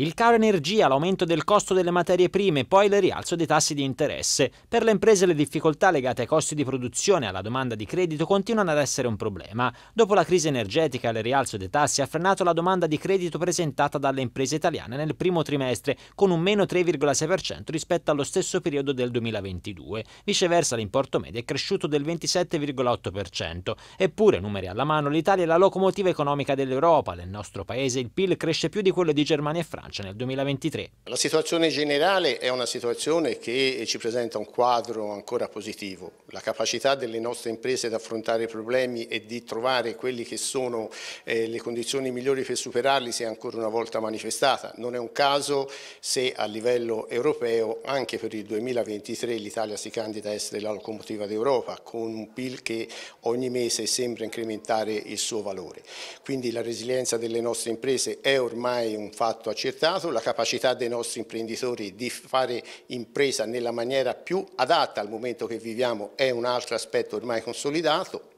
Il caro energia, l'aumento del costo delle materie prime, poi il rialzo dei tassi di interesse. Per le imprese le difficoltà legate ai costi di produzione e alla domanda di credito continuano ad essere un problema. Dopo la crisi energetica, il rialzo dei tassi ha frenato la domanda di credito presentata dalle imprese italiane nel primo trimestre, con un meno 3,6% rispetto allo stesso periodo del 2022. Viceversa, l'importo medio è cresciuto del 27,8%. Eppure, numeri alla mano, l'Italia è la locomotiva economica dell'Europa. Nel nostro paese il PIL cresce più di quello di Germania e Francia bilancia nel 2023. La situazione generale è una situazione che ci presenta un quadro ancora positivo. La capacità delle nostre imprese di affrontare i problemi e di trovare quelle che sono eh, le condizioni migliori per superarli si è ancora una volta manifestata. Non è un caso se a livello europeo anche per il 2023 l'Italia si candida a essere la locomotiva d'Europa con un PIL che ogni mese sembra incrementare il suo valore. Quindi la resilienza delle nostre imprese è ormai un fatto accertato progettato, la capacità dei nostri imprenditori di fare impresa nella maniera più adatta al momento che viviamo è un altro aspetto ormai consolidato.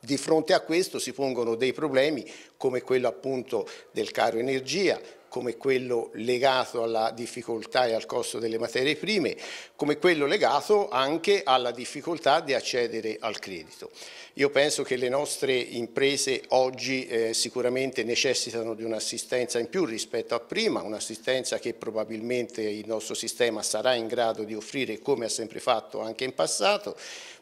Di fronte a questo si pongono dei problemi come quello appunto del caro energia, come quello legato alla difficoltà e al costo delle materie prime, come quello legato anche alla difficoltà di accedere al credito. Io penso che le nostre imprese oggi eh, sicuramente necessitano di un'assistenza in più rispetto a prima, un'assistenza che probabilmente il nostro sistema sarà in grado di offrire come ha sempre fatto anche in passato,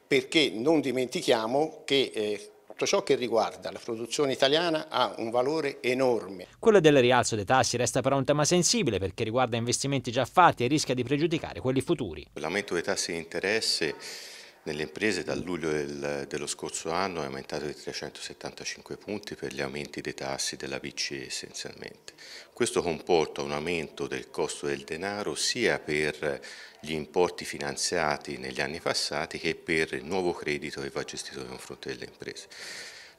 perché non dimentichiamo che eh, tutto ciò che riguarda la produzione italiana ha un valore enorme. Quello del rialzo dei tassi resta però un tema sensibile perché riguarda investimenti già fatti e rischia di pregiudicare quelli futuri. L'aumento dei tassi di interesse nelle imprese dal luglio del, dello scorso anno è aumentato di 375 punti per gli aumenti dei tassi della BCE essenzialmente. Questo comporta un aumento del costo del denaro sia per gli importi finanziati negli anni passati che per il nuovo credito che va gestito nei confronti delle imprese.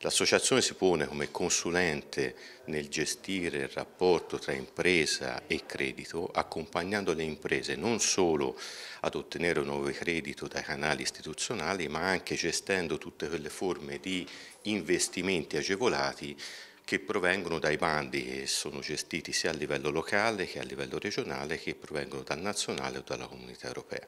L'associazione si pone come consulente nel gestire il rapporto tra impresa e credito, accompagnando le imprese non solo ad ottenere un nuovo credito dai canali istituzionali, ma anche gestendo tutte quelle forme di investimenti agevolati che provengono dai bandi che sono gestiti sia a livello locale che a livello regionale che provengono dal nazionale o dalla comunità europea.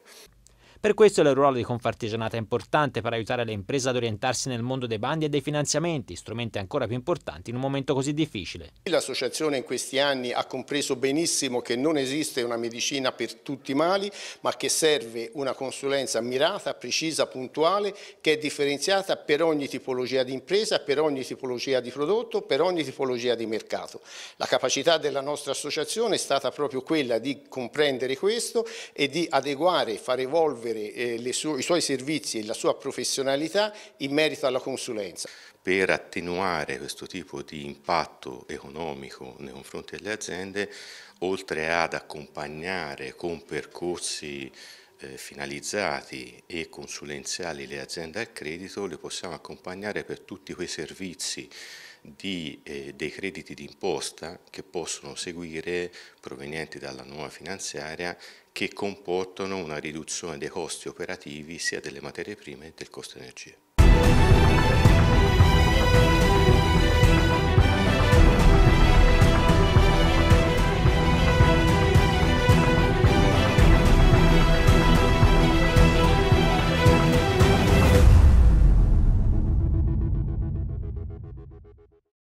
Per questo il ruolo di Confartigianata è importante per aiutare le imprese ad orientarsi nel mondo dei bandi e dei finanziamenti, strumenti ancora più importanti in un momento così difficile. L'associazione in questi anni ha compreso benissimo che non esiste una medicina per tutti i mali, ma che serve una consulenza mirata, precisa, puntuale, che è differenziata per ogni tipologia di impresa, per ogni tipologia di prodotto, per ogni tipologia di mercato. La capacità della nostra associazione è stata proprio quella di comprendere questo e di adeguare, far evolvere esprimere eh, sue, i suoi servizi e la sua professionalità in merito alla consulenza. Per attenuare questo tipo di impatto economico nei confronti delle aziende, oltre ad accompagnare con percorsi eh, finalizzati e consulenziali le aziende al credito, le possiamo accompagnare per tutti quei servizi di, eh, dei crediti d'imposta che possono seguire provenienti dalla nuova finanziaria che comportano una riduzione dei costi operativi sia delle materie prime che del costo energia.